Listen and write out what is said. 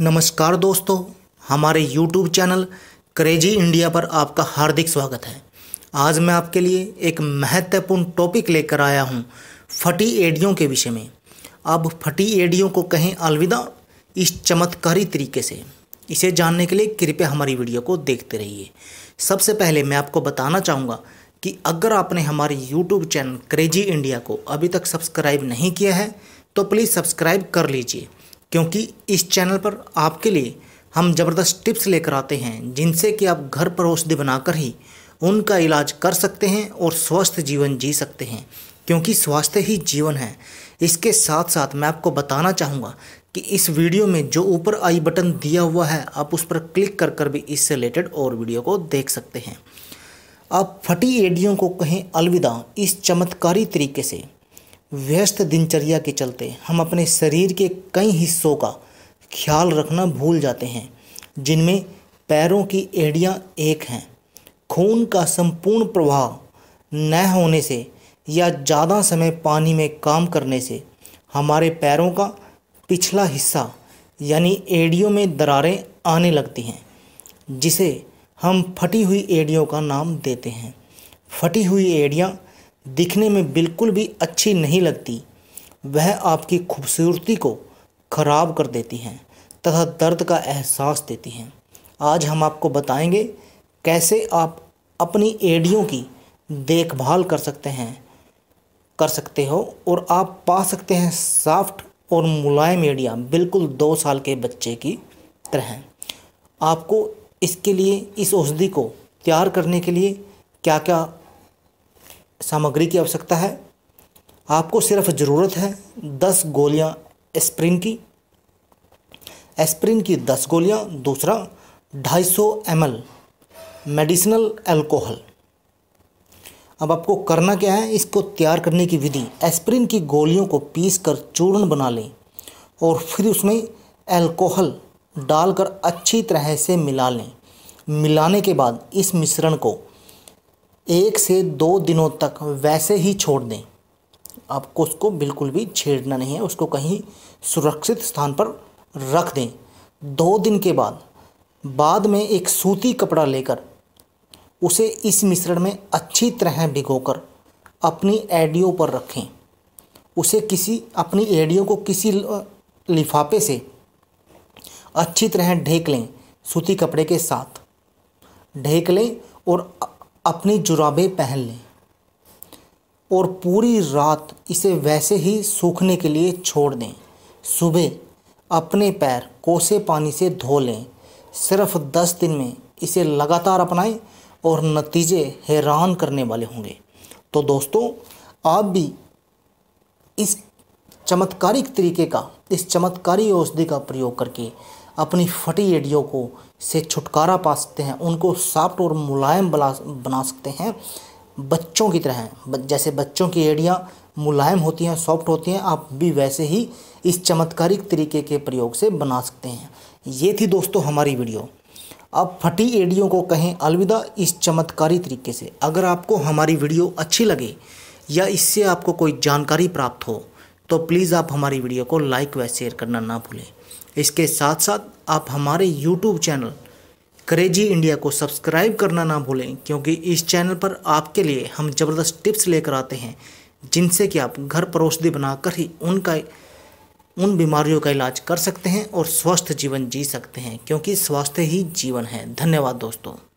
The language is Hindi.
नमस्कार दोस्तों हमारे YouTube चैनल क्रेजी इंडिया पर आपका हार्दिक स्वागत है आज मैं आपके लिए एक महत्वपूर्ण टॉपिक लेकर आया हूँ फटी एडियो के विषय में अब फटी एडियो को कहें अलविदा इस चमत्कारी तरीके से इसे जानने के लिए कृपया हमारी वीडियो को देखते रहिए सबसे पहले मैं आपको बताना चाहूँगा कि अगर आपने हमारे YouTube चैनल क्रेजी इंडिया को अभी तक सब्सक्राइब नहीं किया है तो प्लीज़ सब्सक्राइब कर लीजिए क्योंकि इस चैनल पर आपके लिए हम ज़बरदस्त टिप्स लेकर आते हैं जिनसे कि आप घर पर औषधि बनाकर ही उनका इलाज कर सकते हैं और स्वस्थ जीवन जी सकते हैं क्योंकि स्वास्थ्य ही जीवन है इसके साथ साथ मैं आपको बताना चाहूँगा कि इस वीडियो में जो ऊपर आई बटन दिया हुआ है आप उस पर क्लिक कर कर भी इससे रिलेटेड और वीडियो को देख सकते हैं आप फटी एडियो को कहें अलविदा इस चमत्कारी तरीके से व्यस्त दिनचर्या के चलते हम अपने शरीर के कई हिस्सों का ख्याल रखना भूल जाते हैं जिनमें पैरों की एड़ियाँ एक हैं खून का संपूर्ण प्रवाह न होने से या ज़्यादा समय पानी में काम करने से हमारे पैरों का पिछला हिस्सा यानी एड़ियों में दरारें आने लगती हैं जिसे हम फटी हुई एड़ियों का नाम देते हैं फटी हुई एड़ियाँ दिखने में बिल्कुल भी अच्छी नहीं लगती वह आपकी खूबसूरती को ख़राब कर देती हैं तथा दर्द का एहसास देती हैं आज हम आपको बताएंगे कैसे आप अपनी एडियों की देखभाल कर सकते हैं कर सकते हो और आप पा सकते हैं सॉफ्ट और मुलायम एडियाँ बिल्कुल दो साल के बच्चे की तरह आपको इसके लिए इस औषधि को तैयार करने के लिए क्या क्या सामग्री की आवश्यकता है आपको सिर्फ ज़रूरत है दस गोलियां एस्प्रिन की एस्प्रिन की दस गोलियां दूसरा ढाई सौ एम मेडिसिनल अल्कोहल अब आपको करना क्या है इसको तैयार करने की विधि एस्प्रिन की गोलियों को पीस कर चूर्ण बना लें और फिर उसमें अल्कोहल डालकर अच्छी तरह से मिला लें मिलाने के बाद इस मिश्रण को एक से दो दिनों तक वैसे ही छोड़ दें आपको उसको बिल्कुल भी छेड़ना नहीं है उसको कहीं सुरक्षित स्थान पर रख दें दो दिन के बाद बाद में एक सूती कपड़ा लेकर उसे इस मिश्रण में अच्छी तरह भिगोकर अपनी एडियो पर रखें उसे किसी अपनी एडियो को किसी लिफाफे से अच्छी तरह ढेक लें सूती कपड़े के साथ ढेक लें और अपनी जुराबें पहन लें और पूरी रात इसे वैसे ही सूखने के लिए छोड़ दें सुबह अपने पैर कोसे पानी से धो लें सिर्फ दस दिन में इसे लगातार अपनाएं और नतीजे हैरान करने वाले होंगे तो दोस्तों आप भी इस चमत्कारिक तरीके का इस चमत्कारी औषधि का प्रयोग करके अपनी फटी एडियो को से छुटकारा पा सकते हैं उनको सॉफ्ट और मुलायम बना सकते हैं बच्चों की तरह जैसे बच्चों की एडियाँ मुलायम होती हैं सॉफ्ट होती हैं आप भी वैसे ही इस चमत्कारिक तरीके के प्रयोग से बना सकते हैं ये थी दोस्तों हमारी वीडियो अब फटी एडियो को कहें अलविदा इस चमत्कारी तरीके से अगर आपको हमारी वीडियो अच्छी लगे या इससे आपको कोई जानकारी प्राप्त हो तो प्लीज़ आप हमारी वीडियो को लाइक व शेयर करना ना भूलें इसके साथ साथ आप हमारे यूट्यूब चैनल क्रेजी इंडिया को सब्सक्राइब करना ना भूलें क्योंकि इस चैनल पर आपके लिए हम ज़बरदस्त टिप्स लेकर आते हैं जिनसे कि आप घर औषधि बनाकर ही उनका उन बीमारियों का इलाज कर सकते हैं और स्वस्थ जीवन जी सकते हैं क्योंकि स्वास्थ्य ही जीवन है धन्यवाद दोस्तों